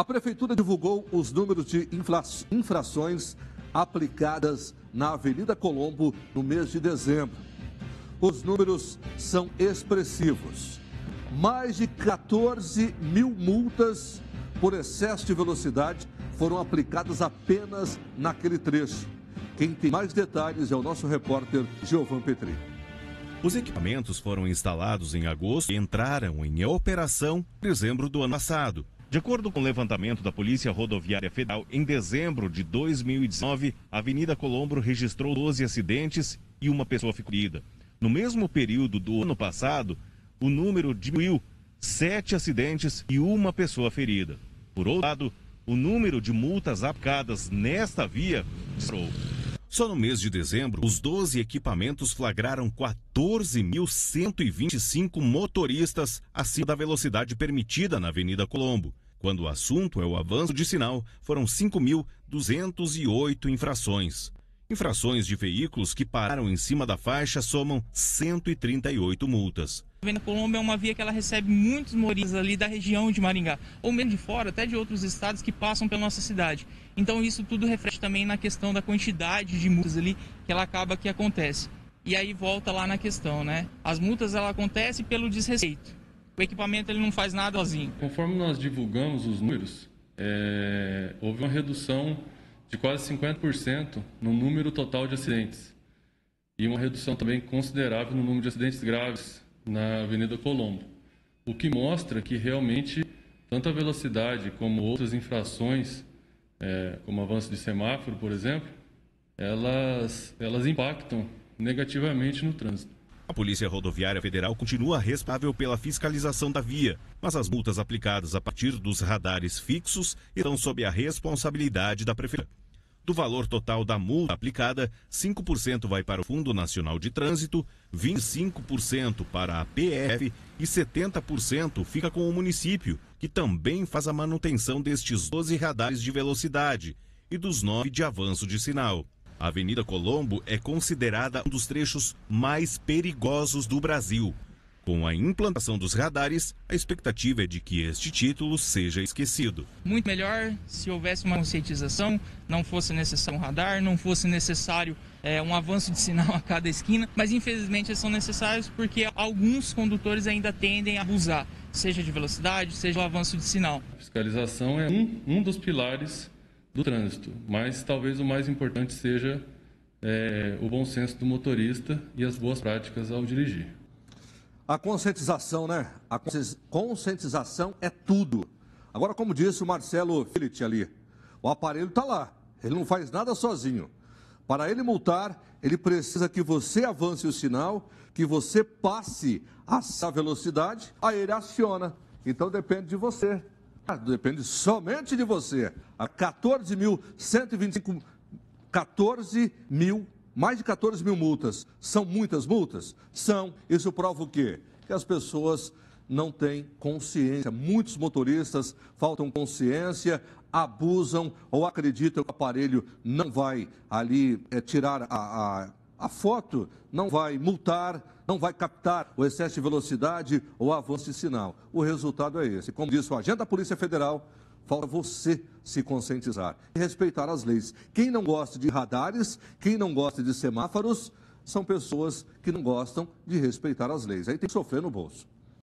A Prefeitura divulgou os números de infrações aplicadas na Avenida Colombo no mês de dezembro. Os números são expressivos. Mais de 14 mil multas por excesso de velocidade foram aplicadas apenas naquele trecho. Quem tem mais detalhes é o nosso repórter Giovan Petri. Os equipamentos foram instalados em agosto e entraram em operação em dezembro do ano passado. De acordo com o levantamento da Polícia Rodoviária Federal, em dezembro de 2019, a Avenida Colombo registrou 12 acidentes e uma pessoa ficou ferida. No mesmo período do ano passado, o número diminuiu, sete acidentes e uma pessoa ferida. Por outro lado, o número de multas aplicadas nesta via disparou. Só no mês de dezembro, os 12 equipamentos flagraram 14.125 motoristas acima da velocidade permitida na Avenida Colombo. Quando o assunto é o avanço de sinal, foram 5.208 infrações. Infrações de veículos que pararam em cima da faixa somam 138 multas. A Avenida Colombo é uma via que ela recebe muitos moradores ali da região de Maringá, ou mesmo de fora, até de outros estados que passam pela nossa cidade. Então isso tudo reflete também na questão da quantidade de multas ali que ela acaba que acontece. E aí volta lá na questão, né? As multas ela acontece pelo desrespeito o equipamento ele não faz nada sozinho. Conforme nós divulgamos os números, é, houve uma redução de quase 50% no número total de acidentes e uma redução também considerável no número de acidentes graves na Avenida Colombo, o que mostra que realmente tanto a velocidade como outras infrações, é, como avanço de semáforo, por exemplo, elas, elas impactam negativamente no trânsito. A Polícia Rodoviária Federal continua responsável pela fiscalização da via, mas as multas aplicadas a partir dos radares fixos estão sob a responsabilidade da Prefeitura. Do valor total da multa aplicada, 5% vai para o Fundo Nacional de Trânsito, 25% para a PF e 70% fica com o município, que também faz a manutenção destes 12 radares de velocidade e dos 9 de avanço de sinal. A Avenida Colombo é considerada um dos trechos mais perigosos do Brasil. Com a implantação dos radares, a expectativa é de que este título seja esquecido. Muito melhor se houvesse uma conscientização, não fosse necessário um radar, não fosse necessário é, um avanço de sinal a cada esquina, mas infelizmente eles são necessários porque alguns condutores ainda tendem a abusar, seja de velocidade, seja o avanço de sinal. A fiscalização é um, um dos pilares do trânsito, mas talvez o mais importante seja é, o bom senso do motorista e as boas práticas ao dirigir. A conscientização, né? A conscientização é tudo. Agora, como disse o Marcelo Filit ali, o aparelho está lá, ele não faz nada sozinho. Para ele multar, ele precisa que você avance o sinal, que você passe a velocidade, aí ele aciona. Então depende de você. Depende somente de você. A 14 mil, 125, 14 mil, mais de 14 mil multas. São muitas multas? São. Isso prova o quê? Que as pessoas não têm consciência. Muitos motoristas faltam consciência, abusam ou acreditam que o aparelho não vai ali é, tirar a, a, a foto, não vai multar não vai captar o excesso de velocidade ou avanço de sinal. O resultado é esse. Como disse o agente da Polícia Federal, falta você se conscientizar e respeitar as leis. Quem não gosta de radares, quem não gosta de semáforos, são pessoas que não gostam de respeitar as leis. Aí tem que sofrer no bolso.